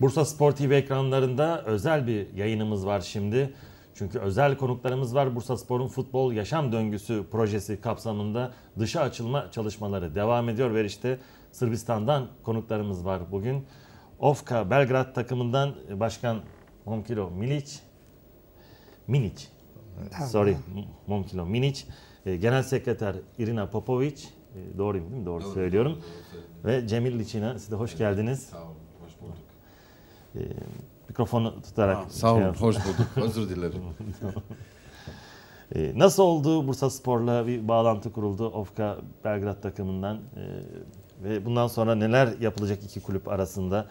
Bursa Spor TV ekranlarında özel bir yayınımız var şimdi. Çünkü özel konuklarımız var. Bursa Spor'un futbol yaşam döngüsü projesi kapsamında dışa açılma çalışmaları devam ediyor. Ve işte Sırbistan'dan konuklarımız var bugün. Ofka Belgrad takımından Başkan Momkilo Milic. Milic, Sorry Momkilo Milic, e, Genel Sekreter Irina Popovic. E, doğruyum değil mi? Doğru, Doğru söylüyorum. Doğru, doğru. Ve Cemil Liçina siz de hoş evet, geldiniz. Sağ olun e, mikrofonu tutarak. Aa, sağ şey olun, şey hoş bulduk. Özür dilerim. e, nasıl oldu Bursa Spor'la bir bağlantı kuruldu Ofka Belgrad takımından e, ve bundan sonra neler yapılacak iki kulüp arasında?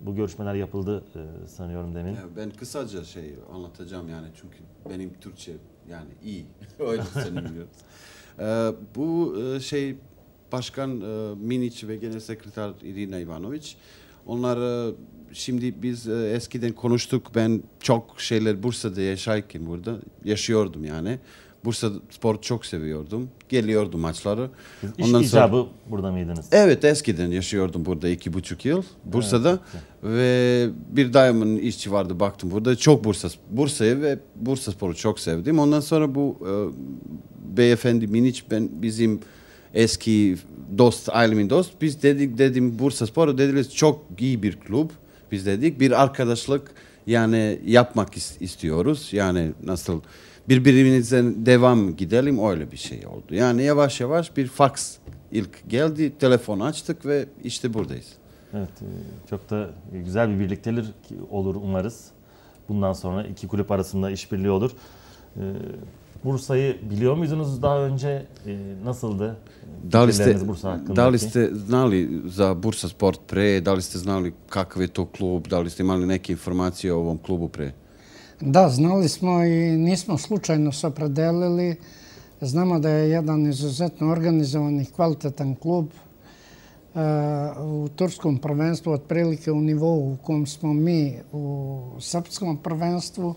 bu, görüşmeler yapıldı e, sanıyorum demin. ben kısaca şey anlatacağım yani çünkü benim Türkçe yani iyi. Öyle sanıyorum. ee, bu e, şey başkan e, Minic ve genel sekreter Irina Ivanovic Onları şimdi biz e, eskiden konuştuk. Ben çok şeyler Bursa'da yaşarken burada yaşıyordum yani. Bursa spor çok seviyordum. Geliyordum maçları. İş Ondan icabı sonra, burada mıydınız? Evet eskiden yaşıyordum burada iki buçuk yıl Bursa'da. Evet, ve bir dayımın işçi vardı baktım burada. Çok Bursa Bursa'yı ve Bursa sporu çok sevdim. Ondan sonra bu e, beyefendi Miniç ben bizim eski dost, ailemin dost. Biz dedik dedim Bursa Sporu dediler çok iyi bir kulüp. Biz dedik bir arkadaşlık yani yapmak istiyoruz. Yani nasıl birbirimizden devam gidelim öyle bir şey oldu. Yani yavaş yavaş bir fax ilk geldi, telefon açtık ve işte buradayız. Evet, e, çok da güzel bir birliktelik olur umarız. Bundan sonra iki kulüp arasında işbirliği olur. E, Bursa'yı biliyor muydunuz daha önce? E, nasıldı? Da li, ste, da li ste znali za Bursa Sport pre? Da li ste znali kakav je to klub? Da li ste imali neke informacije o ovom klubu pre? Da, znali smo i nismo slučajno se opredelili. Znamo da je jedan izuzetno organizovan i kvalitetan klub e, u turskom prvenstvu, otprilike u nivou u kom smo mi u srpskom prvenstvu.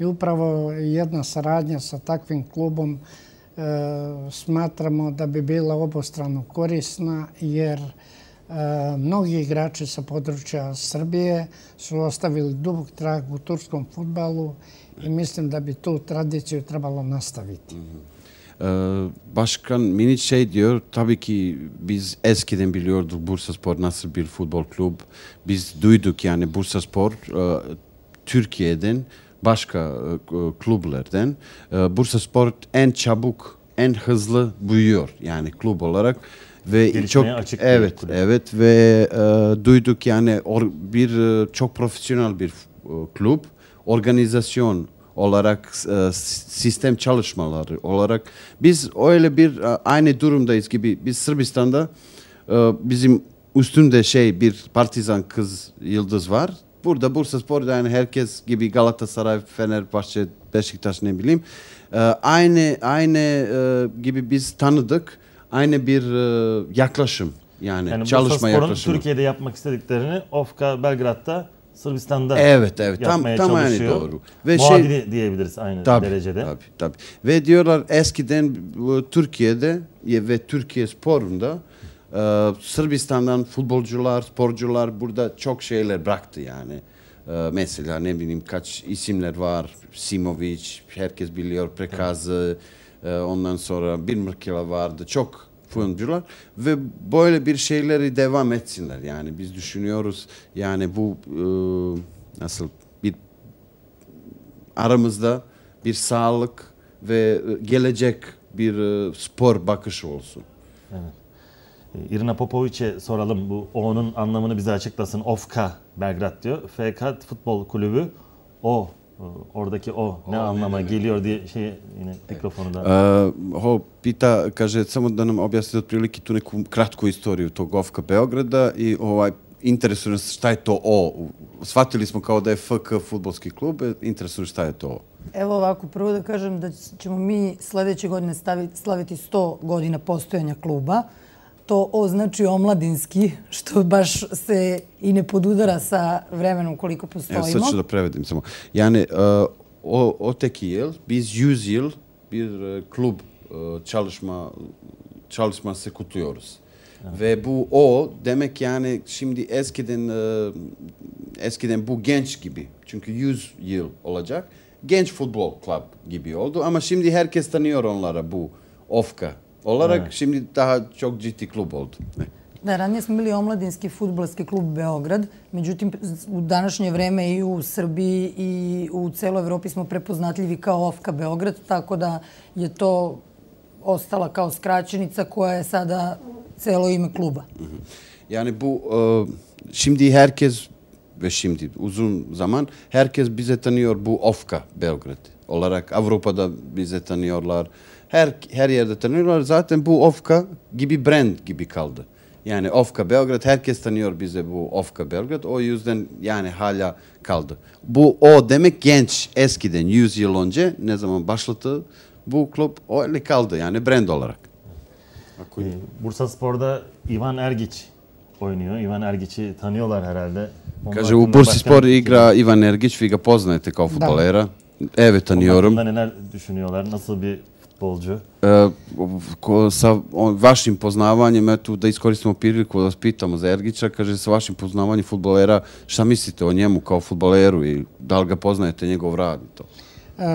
И управо една сарадња со таквим клубом е, да би била обострано корисна, јер многи играчи со подручја Србије се оставили дубок траг во турском футболу и мислим да би ту традицију требало наставити. Hı hı. Ee, başkan Mini şey diyor, tabii ki biz eskiden biliyorduk Bursa Spor nasıl bir futbol kulüp. Biz duyduk yani Bursa Spor Türkiye'den başka e, kulüplerden e, e, Bursa Spor en çabuk, en hızlı büyüyor yani kulüp olarak ve Gelişmeye çok açık evet kulüp. evet ve e, duyduk yani or, bir çok profesyonel bir e, kulüp organizasyon olarak e, sistem çalışmaları olarak biz öyle bir aynı durumdayız gibi biz Sırbistan'da e, bizim üstünde şey bir partizan kız yıldız var Burada Bursa Spor yani herkes gibi Galatasaray, Fenerbahçe, Beşiktaş ne bileyim. E, aynı aynı e, gibi biz tanıdık. Aynı bir e, yaklaşım yani, yani çalışma yaklaşımı. Türkiye'de yapmak istediklerini Ofka Belgrad'da Sırbistan'da evet evet tam tam aynı doğru. Ve şey diyebiliriz aynı tabii, derecede. Tabii tabii. Ve diyorlar eskiden Türkiye'de ve Türkiye sporunda ee, Sırbistan'dan futbolcular, sporcular burada çok şeyler bıraktı yani. Ee, mesela ne bileyim kaç isimler var. Simovic, herkes biliyor Prekaz'ı. Ee, ondan sonra bir Mirkila vardı. Çok futbolcular ve böyle bir şeyleri devam etsinler. Yani biz düşünüyoruz yani bu e, nasıl bir aramızda bir sağlık ve e, gelecek bir e, spor bakışı olsun. Evet. Irina Popoviç'e soralım. Bu O'nun anlamını bize açıklasın. Ofka Belgrad diyor. FK Futbol Kulübü O. E, oradaki O ne o, anlama ne, ne, geliyor diye şey yine mikrofonu da. Uh, ho, pita, kaže, samo da nam objasni otprilike tu neku kratku istoriju tog Ofka Beograda i ovaj interesuje nas šta je to O. Shvatili smo kao da je FK futbolski klub, interesuje šta je to O. Evo ovako, prvo da kažem da ćemo mi sledeće godine staviti, slaviti 100 godina postojanja kluba. Uh, što označi omladinski, što baš se i ne podudara sa vremenom koliko postojimo. Ja sad ću da prevedim samo. Jane, uh, o, oteki jel, biz yüz yıl bir uh, klub uh, çalışma çalışması kutluyoruz. Ve bu o demek yani şimdi eskiden e, eskiden bu genç gibi. Çünkü 100 yıl olacak. Genç futbol club gibi oldu ama şimdi herkes tanıyor onlara bu Ofka Olarak, ne. šim taha čok džiti klub old. Ne. Da, ranije smo bili omladinski futbolski klub Beograd, međutim u današnje vreme i u Srbiji i u celoj Evropi smo prepoznatljivi kao Ofka Beograd, tako da je to ostala kao skraćenica koja je sada celo ime kluba. Mhm. ne bu şimdi uh, herkes ve şimdi uzun zaman herkes bize tanıyor bu Ofka Beograd olarak Avrupa'da bize tanıyorlar. her her yerde tanıyorlar. Zaten bu Ofka gibi brand gibi kaldı. Yani Ofka Belgrad herkes tanıyor bize bu Ofka Belgrad. O yüzden yani hala kaldı. Bu o demek genç eskiden 100 yıl önce ne zaman başladı bu klub öyle kaldı yani brand olarak. Ee, Bursa Spor'da Ivan Ergiç oynuyor. Ivan Ergić'i tanıyorlar herhalde. Onun Kaže u Bursi Spor igra Ivan Ergić, vi ga poznajete kao futbolera. Evet tanıyorum. Onun neler düşünüyorlar? Nasıl bir Polđe? E, ko, sa vašim poznavanjem, eto, da iskoristimo priliku da vas pitamo za Ergića, kaže, sa vašim poznavanjem futbolera, šta mislite o njemu kao futboleru i da li ga poznajete njegov rad i to? E,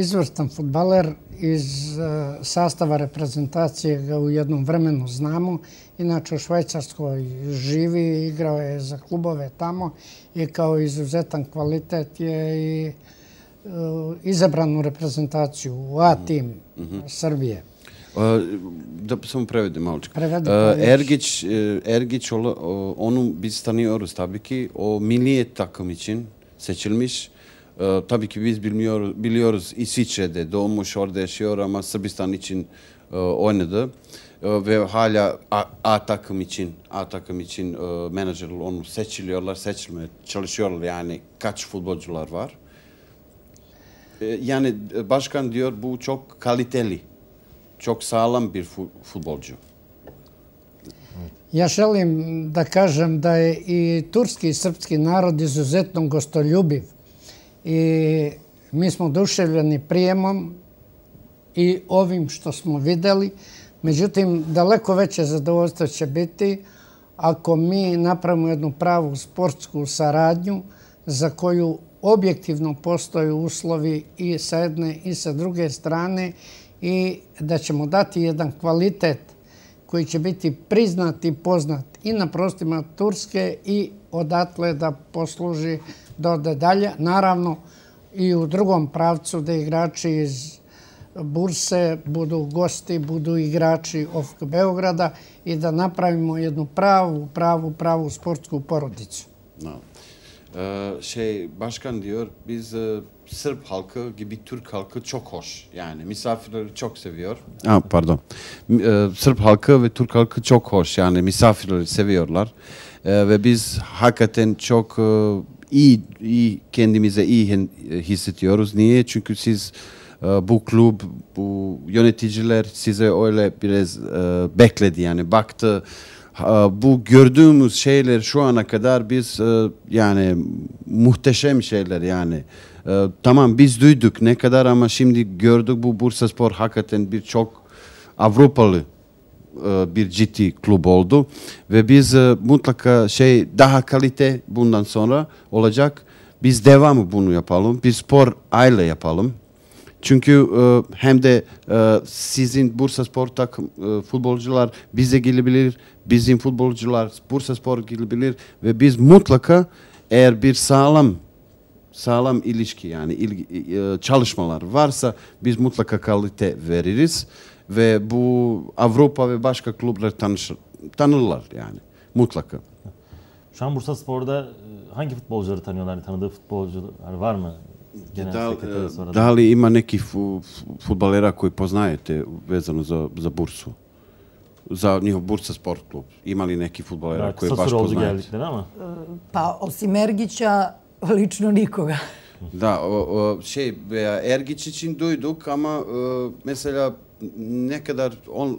izvrstan futboler iz e, sastava reprezentacije ga u jednom vremenu znamo. Inače, u Švajcarskoj živi, igrao je za klubove tamo i kao izuzetan kvalitet je i e, izabranu reprezentaciju u A mhm. tim -huh. Srbije. Da samo prevedim malček. Prevedi, Ergiç, Ergić, ola, onun biz tanıyoruz tabii ki. O milliyet takım için seçilmiş. Ee, tabii ki biz bilmiyoruz, biliyoruz İsviçre'de doğmuş orada yaşıyor ama Sırbistan için e, oynadı ve hala A, A takım için A takım için e, menajer onu seçiliyorlar seçilmeye çalışıyorlar yani kaç futbolcular var. Yani e, başkan diyor bu çok kaliteli. Çok sağlam bir futbolcu. Ja želim da kažem da je i turski i srpski narod izuzetno gostoljubiv. I mi smo duševljeni prijemom i ovim što smo videli. Međutim, daleko veće zadovoljstvo će biti ako mi napravimo jednu pravu sportsku saradnju za koju objektivno postoju uslovi i sa jedne i sa druge strane i da ćemo dati jedan kvalitet koji će biti priznat i poznat i na prostima Turske i odatle da posluži do dalje. Naravno, i u drugom pravcu da igrači iz Burse budu gosti, budu igrači OFK Beograda i da napravimo jednu pravu, pravu, pravu sportsku porodicu. No. Ee, şey başkan diyor biz e, Sırp halkı gibi Türk halkı çok hoş. Yani misafirleri çok seviyor. Ha, pardon. E, Sırp halkı ve Türk halkı çok hoş. Yani misafirleri seviyorlar. Ee, ve biz hakikaten çok e, iyi, iyi kendimize iyi hissediyoruz. Niye? Çünkü siz bu klub, bu yöneticiler size öyle biraz bekledi yani baktı bu gördüğümüz şeyler şu ana kadar biz e, yani muhteşem şeyler yani. E, tamam biz duyduk ne kadar ama şimdi gördük bu Bursa Spor hakikaten birçok Avrupalı e, bir ciddi klub oldu ve biz mutlaka şey daha kalite bundan sonra olacak. Biz devamı bunu yapalım. Bir spor aile yapalım. Çünkü e, hem de e, sizin Bursa Spor takım e, futbolcular bize gelebilir, bizim futbolcular Bursa Spor gelebilir ve biz mutlaka eğer bir sağlam sağlam ilişki yani ilgi, e, çalışmalar varsa biz mutlaka kalite veririz ve bu Avrupa ve başka klublar tanışır, tanırlar yani mutlaka. Şu an Bursa Spor'da e, hangi futbolcuları tanıyorlar? Tanıdığı futbolcular var mı? da, e, da li ima neki fu, futbalera koji poznajete vezano za, za bursu? Za njihov bursa sport klub. Ima li neki futbalera dakle, koji baš poznajete? Sad su rozgajali ste nama? E, pa, osim Ergića, lično nikoga. da, še, e, Ergićićin duj duk, ama uh, mesela nekadar on uh,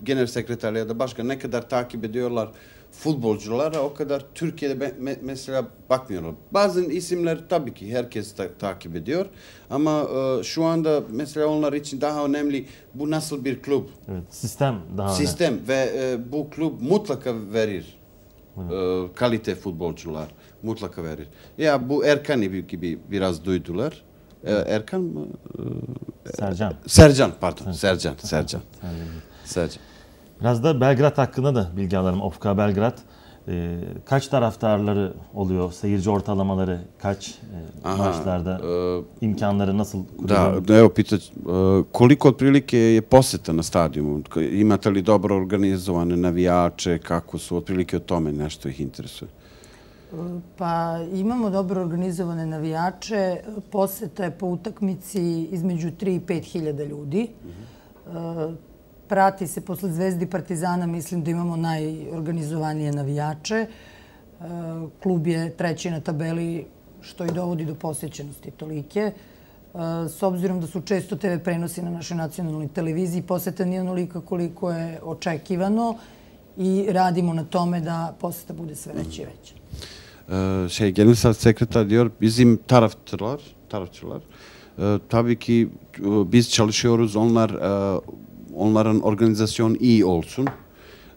general sekretar, da baš ga nekadar taki bedjorlar, uh, futbolculara o kadar Türkiye'de me- mesela bakmıyorum. Bazı isimler tabii ki herkes ta- takip ediyor ama e, şu anda mesela onlar için daha önemli bu nasıl bir kulüp. Evet, sistem daha Sistem önemli. ve e, bu kulüp mutlaka verir. E, kalite futbolcular mutlaka verir. Ya bu Erkan gibi biraz duydular. E, Erkan mı? E, Sercan. Sercan pardon. Evet. Sercan, Sercan. Sercan. Sercan. Biraz da Belgrad hakkında da bilgi alalım. Ofka Belgrad. Ee, kaç taraftarları oluyor? Seyirci ortalamaları kaç Aha, maçlarda? E, imkanları nasıl kuruyor? Da, evo pitaç. E, koliko otprilike je poseta na stadionu? Imate li dobro organizovane navijače? Kako su otprilike o tome nešto ih interesuje? Pa imamo dobro organizovane navijače. Poseta je po utakmici između 3 i 5 ljudi. Uh mhm. -huh. E, prati se posle Zvezdi Partizana, mislim da imamo najorganizovanije navijače. E, klub je treći na tabeli, što i dovodi do posjećenosti tolike. E, s obzirom da su često TV prenosi na našoj nacionalnoj televiziji, poseta nije onolika koliko je očekivano i radimo na tome da poseta bude sve veće i veće. Šej, genisar, sekretar, dior, izim Taraf Trlar, Taraf Trlar, e, Tabiki, biz çalışıyoruz. Onlar Onların organizasyon iyi olsun.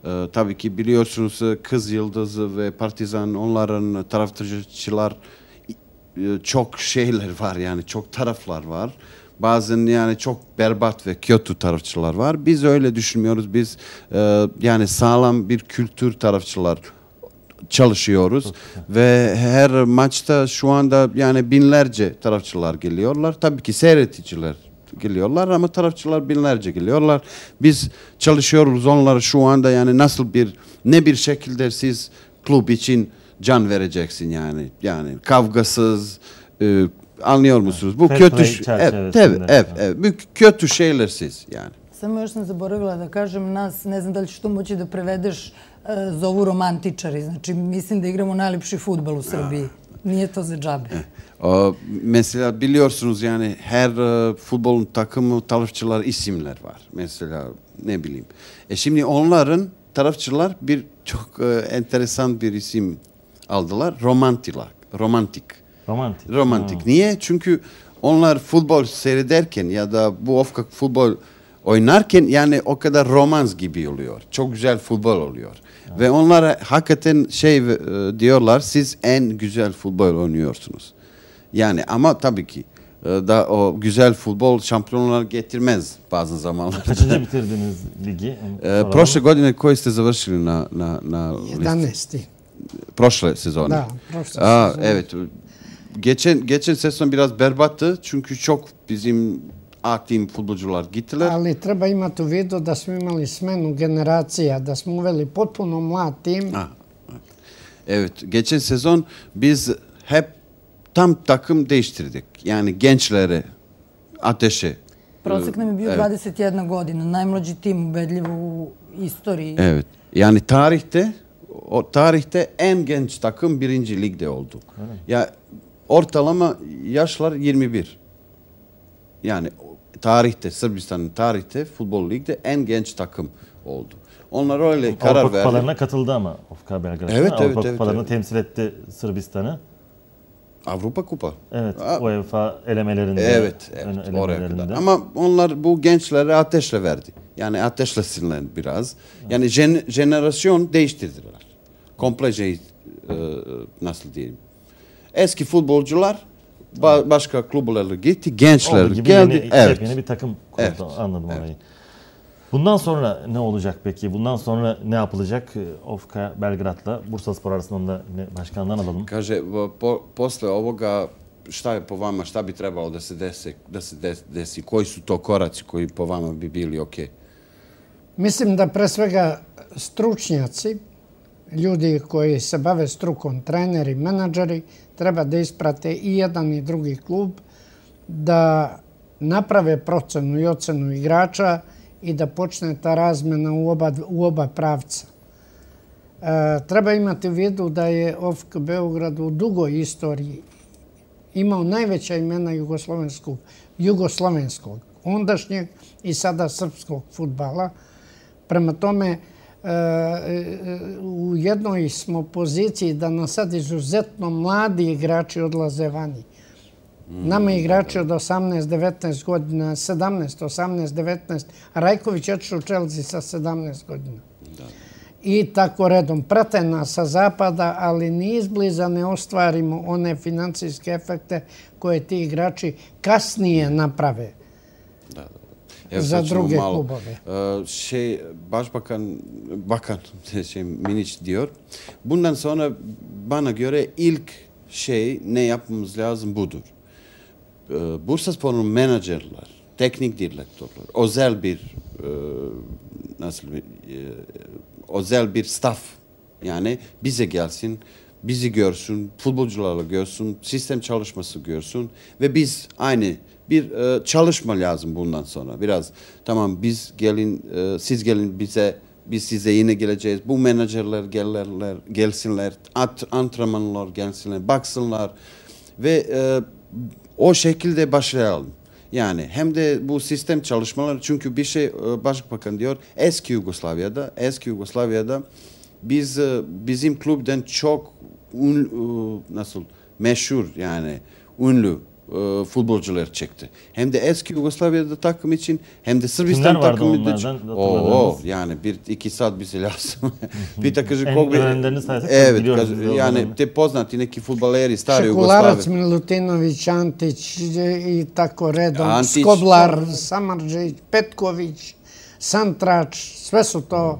Ee, tabii ki biliyorsunuz e, Kız Yıldızı ve Partizan onların taraftarcılar e, çok şeyler var yani çok taraflar var. Bazen yani çok berbat ve kötü tarafçılar var. Biz öyle düşünmüyoruz. Biz e, yani sağlam bir kültür tarafçılar çalışıyoruz ve her maçta şu anda yani binlerce tarafçılar geliyorlar. Tabii ki seyreticiler geliyorlar ama tarafçılar binlerce geliyorlar. Biz çalışıyoruz onları şu anda yani nasıl bir ne bir şekilde siz klub için can vereceksin yani. Yani kavgasız e, anlıyor musunuz? Bu Fair kötü evet, tabii, evet, evet. Bu kötü şeyler siz yani. Samo još sam zaboravila da kažem, nas, ne znam da li ću to moći da prevedeš, e, zovu romantičari. Znači, mislim da igramo najljepši futbal u Srbiji. Niye tozu Cabe? Ee, mesela biliyorsunuz yani her e, futbolun takımı tarafçılar isimler var. Mesela ne bileyim. E şimdi onların tarafçılar bir çok e, enteresan bir isim aldılar. Romantiler. Romantik. Romantik. Romantik. Ha. Niye? Çünkü onlar futbol seyrederken ya da bu ofka futbol oynarken yani o kadar romans gibi oluyor. Çok güzel futbol oluyor. Evet. Ve onlara hakikaten şey e, diyorlar siz en güzel futbol oynuyorsunuz. Yani ama tabii ki e, da o güzel futbol şampiyonlar getirmez bazı zamanlar. Kaçıncı bitirdiniz ligi? E, prošle godine koji ste završili na na na 11. Prošle sezone. Da, prošle sezone. evet. Geçen geçen sezon biraz berbattı çünkü çok bizim A tim futbolcular Gitler. Ali treba imati u vidu da smo imali smenu generacija, da smo uveli potpuno mlad tim. Ha. Evet, geçen sezon biz hep tam takım değiştirdik. Yani gençlere, ateşe. E, Prosek nam je bio evet. 21 godina, najmlađi tim ubedljivo u istoriji. Evet, yani tarihte, o tarihte en genç takım birinci ligde oldu. Ya ortalama yaşlar 21. Yani tarihte Sırbistan'ın tarihte futbol ligde en genç takım oldu. Onlar öyle Avrupa karar verdi. Avrupa Kupalarına katıldı ama Ofka Belgrad'da. Evet, Avrupa evet, Kupalarını evet. temsil etti Sırbistan'ı. Avrupa Kupa. Evet. UEFA elemelerinde. Evet. evet elemelerinde. Oraya Ama onlar bu gençlere ateşle verdi. Yani ateşlesinler biraz. Yani jen, jenerasyon değiştirdiler. Komple şey, e, nasıl diyeyim. Eski futbolcular Başka klubler gitti, gençler gibi geldi. Yeni, evet. Yeni bir takım kurdu. Evet. Anladım evet. orayı. Bundan sonra ne olacak peki? Bundan sonra ne yapılacak? Ofka Belgrad'la Bursa Spor arasında ne başkandan alalım. Kaže, po, posle ovoga šta je po vama, šta bi trebalo da se desi, da se desi, koji su to koraci koji po vama bi bili okej? Okay? Mislim da pre svega stručnjaci, ljudi koji se bave strukom, treneri, menadžeri, treba da isprate i jedan i drugi klub, da naprave procenu i ocenu igrača i da počne ta razmena u oba, u oba pravca. E, treba imati u vidu da je OFK Beograd u dugoj istoriji imao najveća imena jugoslovenskog, jugoslovenskog ondašnjeg i sada srpskog futbala. Prema tome, Eh, eh, u jednoj smo poziciji da nam sad izuzetno mladi igrači odlaze vani. Mm, Nama igrači od 18-19 godina, 17-18-19, Rajković je u Čelzi sa 17 godina. I tako redom. Prate nas sa zapada, ali ni izbliza ne ostvarimo one financijske efekte koje ti igrači kasnije naprave. da. Evo, za druge malo, klubove. Şey, başbakan, bakan, şey, Miniç diyor. Bundan sonra bana göre ilk şey ne yapmamız lazım budur. Ee, Bursa Spor'un menajerler, teknik direktörler, özel bir e, nasıl bir e, özel bir staff yani bize gelsin, bizi görsün, futbolcularla görsün, sistem çalışması görsün ve biz aynı bir e, çalışma lazım bundan sonra biraz. Tamam biz gelin e, siz gelin bize biz size yine geleceğiz. Bu menajerler gelirler, gelsinler, at, antrenmanlar gelsinler, baksınlar ve e, o şekilde başlayalım. Yani hem de bu sistem çalışmaları çünkü bir şey e, başbakan diyor eski Yugoslavya'da eski Yugoslavya'da biz e, bizim kulüpten çok un, e, nasıl meşhur yani ünlü E, futbol dželer čekte. Hem de eski Jugoslavija da tako mićin, hem de Srbistan tako mićin. Da ću... O, o, yani ne, bir, iki sad bi se ljasno. Pita, kaže, kog bi... Evo, kaže, ja ono. te poznati neki futbaleri, stari Jugoslavije. Šekularac, Milutinović, Antić i tako redom. Skoblar, Samarđić, Petković, Santrač, sve su to...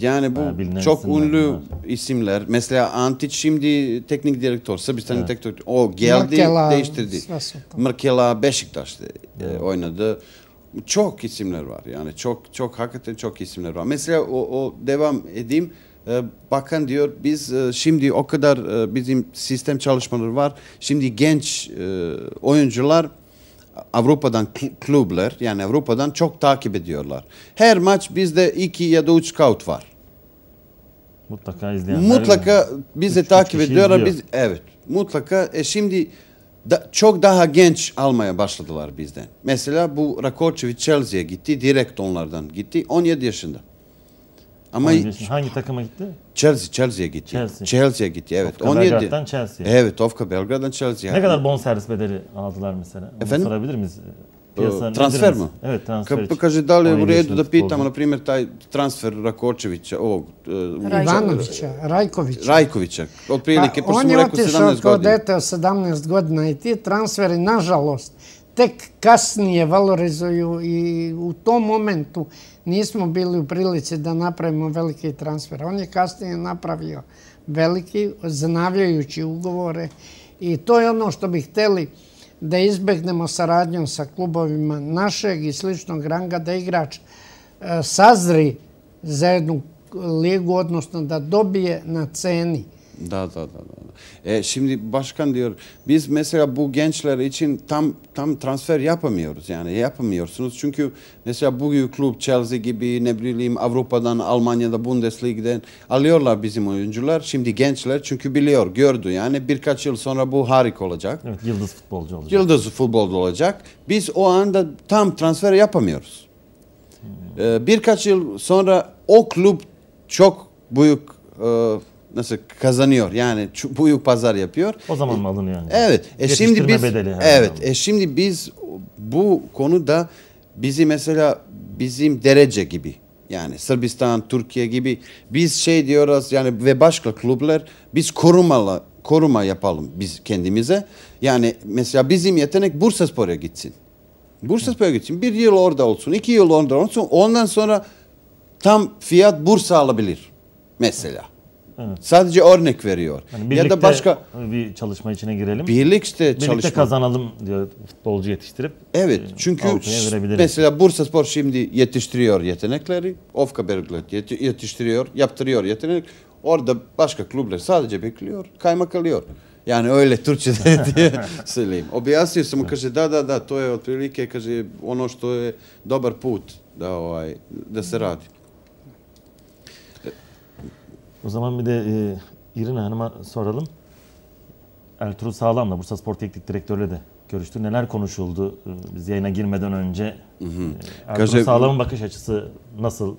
Yani bu Bilinen çok ünlü bunlar. isimler. Mesela Antic şimdi teknik direktör, Sırbistan'ın evet. teknik direktörü. O geldi, Merkela, değiştirdi. Merkela Beşiktaş'ta e, evet. oynadı. Çok isimler var yani çok çok hakikaten çok isimler var. Mesela o, o devam edeyim. E, bakan diyor biz e, şimdi o kadar bizim sistem çalışmaları var. Şimdi genç oyuncular Avrupa'dan kulüpler yani Avrupa'dan çok takip ediyorlar. Her maç bizde iki ya da üç scout var. Mutlaka izleyenler. Mutlaka mi? bizi üç, takip üç ediyorlar. Biz evet. Mutlaka e şimdi da, çok daha genç almaya başladılar bizden. Mesela bu Rakočević Chelsea'ye gitti. Direkt onlardan gitti. 17 yaşında. Ama Oyuncu için hangi takıma gitti? Chelsea, Chelsea'ye gitti. Chelsea. Chelsea'ye gitti, evet. Ofka On Belgrad'dan yedi. Chelsea. Evet, Ofka Belgrad'dan Chelsea. Ono, e, eh, pa, ne kadar bonservis bedeli aldılar mesela? Onu Efendim? sorabilir miyiz? Piyasa transfer mi? Evet, transfer Ka pa kaže, da li je u redu da pitamo, na primjer, taj transfer Rakočevića, ovog... Uh, Ivanovića, Rajkovića. Rajkovića, otprilike, pa, pošto mu rekao 17 godina. On je otišao kao dete 17 godina i ti transferi, nažalost, tek kasnije valorizuju i u tom momentu nismo bili u prilici da napravimo veliki transfer. On je kasnije napravio veliki, znavljajući ugovore i to je ono što bi hteli da izbegnemo saradnjom sa klubovima našeg i sličnog ranga, da igrač e, sazri za jednu ligu, odnosno da dobije na ceni. Da da da da. E, şimdi başkan diyor biz mesela bu gençler için tam tam transfer yapamıyoruz yani yapamıyorsunuz çünkü mesela bugün kulüp Chelsea gibi ne bileyim Avrupa'dan Almanya'da Bundesliga'den alıyorlar bizim oyuncular şimdi gençler çünkü biliyor gördü yani birkaç yıl sonra bu harika olacak. Evet yıldız futbolcu olacak. Yıldız futbolcu olacak. Biz o anda tam transfer yapamıyoruz. Hmm. E, birkaç yıl sonra o kulüp çok büyük e, nasıl kazanıyor yani büyük pazar yapıyor. O zaman mı e, alınıyor? Yani? Evet. E şimdi biz bedeli evet. Zaman. E şimdi biz bu konuda bizi mesela bizim derece gibi yani Sırbistan, Türkiye gibi biz şey diyoruz yani ve başka kulüpler biz korumalı koruma yapalım biz kendimize. Yani mesela bizim yetenek Bursa Spor'a gitsin. Bursa Spor'a gitsin. Bir yıl orada olsun, iki yıl orada olsun. Ondan sonra tam fiyat Bursa alabilir mesela. Hı. Evet. Sadece örnek veriyor. Yani ya da başka bir çalışma içine girelim. Birlikte birlikte çalışma. kazanalım diyor futbolcu yetiştirip. Evet. E, çünkü mesela Bursa Spor şimdi yetiştiriyor yetenekleri. Ofka Berglet yetiştiriyor, yaptırıyor yetenek. Orada başka kulüpler sadece bekliyor, kaymak alıyor. Yani öyle Turčije diye selim. Objasnio sam mu, kaže, da, da, da, to je otprilike, kaže, ono što je dobar put da, ovaj, da se radi. O zaman bir de e, İrina Hanım'a soralım. Ertuğrul Sağlam'la Bursa Spor Teknik Direktörü'yle de görüştü. Neler konuşuldu e, biz yayına girmeden önce? Hı hı. Ertuğrul Sağlam'ın bakış açısı nasıl?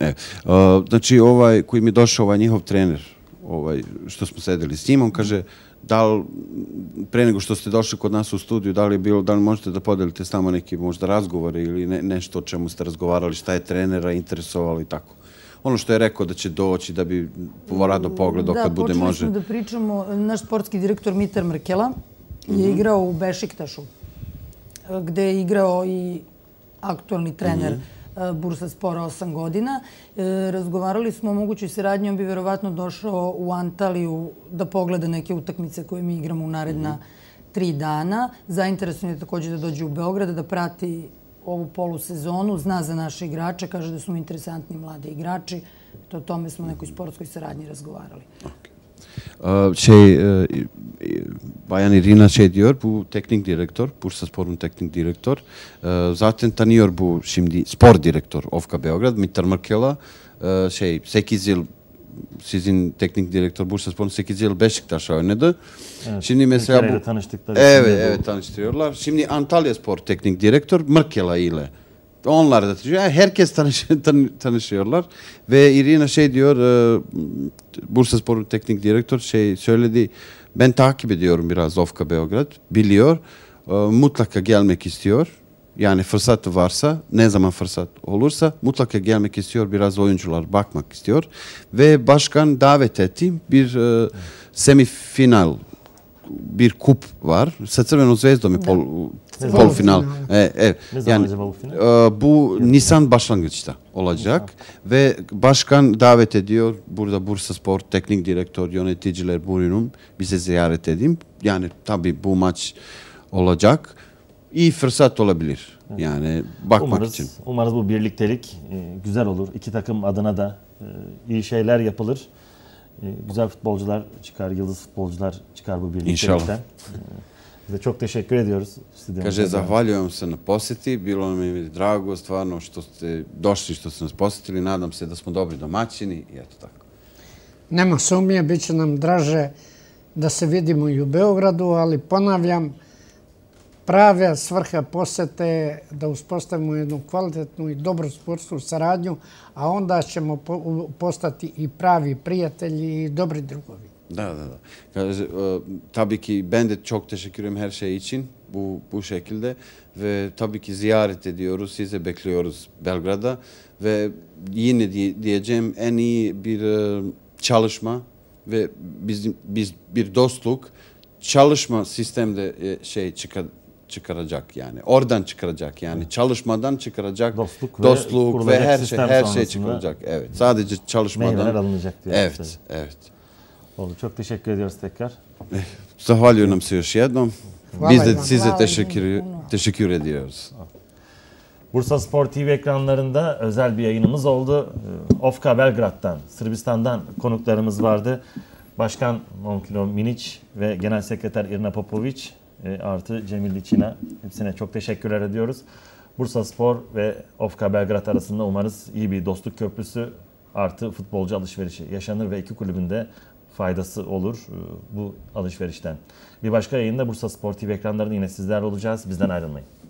Evet. a, znači ovaj koji mi došao, ovaj njihov trener, ovaj, što smo sedeli s njim, on kaže da li pre nego što ste došli kod nas u studiju, da li, bilo, da li možete da podelite s nama neki možda razgovore ili ne, nešto o čemu ste razgovarali, šta je trenera interesovalo i tako ono što je rekao da će doći, da bi radno pogledao kad bude može. Da, počeli smo da pričamo. Naš sportski direktor Mitar Mrkela je mhm. igrao u Bešiktašu, gde je igrao i aktualni trener mhm. e, Bursa Spora osam godina. E, razgovarali smo o mogućoj saradnji, on bi verovatno došao u Antaliju da pogleda neke utakmice koje mi igramo u naredna mhm. tri dana. Zainteresno je također da dođe u Beograd da prati ovu polusezonu, zna za naše igrače, kaže da su interesantni mladi igrači. To o tome smo u nekoj sportskoj saradnji razgovarali. Če e, Bajan Irina če dior bu teknik direktor, Pursa sporun teknik direktor. E, zatim tanior bu šimdi sport direktor Ofka Beograd, Mitar Markela. E, če seki zil sizin teknik direktör Bursaspor 8 yıl Beşiktaş'a oynadı. Evet, Şimdi mesela bu tanıştıkları Evet, evet tanıştırıyorlar. Şimdi Antalya Spor teknik direktör Mırkela ile. Onlar da tanışıyor. herkes tanış, tanışıyorlar. Ve Irina şey diyor, e, Bursa Spor'un teknik direktör şey söyledi. Ben takip ediyorum biraz Ofka Beograd. Biliyor. E, mutlaka gelmek istiyor. Yani fırsat varsa ne zaman fırsat olursa mutlaka gelmek istiyor biraz oyuncular bakmak istiyor. Ve başkan davet etti bir e, semifinal bir kup var. Sa Crvenom zvezdom je pol, e, evet. polfinal. E, e, yani, e, bu Nisan başlangıçta olacak Nisan. ve başkan davet ediyor. Burada Bursa Spor teknik direktör yöneticiler buyurun bize ziyaret edin. Yani tabii bu maç olacak iyi fırsat olabilir. Yani bakmak umarız, için. Umarız bu birliktelik e, güzel olur. İki takım adına da e, iyi şeyler yapılır. E, güzel futbolcular çıkar, yıldız futbolcular çıkar bu birliktelikten. İnşallah. Size çok teşekkür ediyoruz. Kaže, zahvaljujem se na poseti. Bilo mi je drago stvarno što ste došli, što ste nas posetili. Nadam se da smo dobri domaćini i eto tako. Nema sumnje, bit će nam draže da se vidimo i u Beogradu, ali ponavljam, prava svrha posete je da uspostavimo jednu kvalitetnu i dobru sportsku saradnju, a onda ćemo postati i pravi prijatelji i dobri drugovi. Da, da, da. Kaže, e, tabii ki ben de çok teşekkür ederim her şey için bu, bu şekilde ve tabii ki ziyaret ediyoruz, sizi bekliyoruz Belgrad'da ve yine diyeceğim en iyi bir e, çalışma ve bizim biz bir dostluk çalışma sistemde e, şey çıkar, çıkaracak yani. Oradan çıkaracak yani. Evet. Çalışmadan çıkaracak. Dostluk, dostluk ve, ve her şey her şey çıkaracak. Evet. Sadece çalışmadan. Meyveler alınacak diyor. Evet. Size. Evet. Oldu. Çok teşekkür ediyoruz tekrar. Zahvaljujem se još Biz de size teşekkür teşekkür ediyoruz. Bursa Spor TV ekranlarında özel bir yayınımız oldu. Ee, Ofka Belgrad'dan, Sırbistan'dan konuklarımız vardı. Başkan Monkilo Minic ve Genel Sekreter Irina Popovic e, artı Cemil Liçina hepsine çok teşekkürler ediyoruz. Bursa Spor ve Ofka Belgrad arasında umarız iyi bir dostluk köprüsü artı futbolcu alışverişi yaşanır ve iki kulübün de faydası olur e, bu alışverişten. Bir başka yayında Bursa Spor TV ekranlarında yine sizlerle olacağız. Bizden ayrılmayın.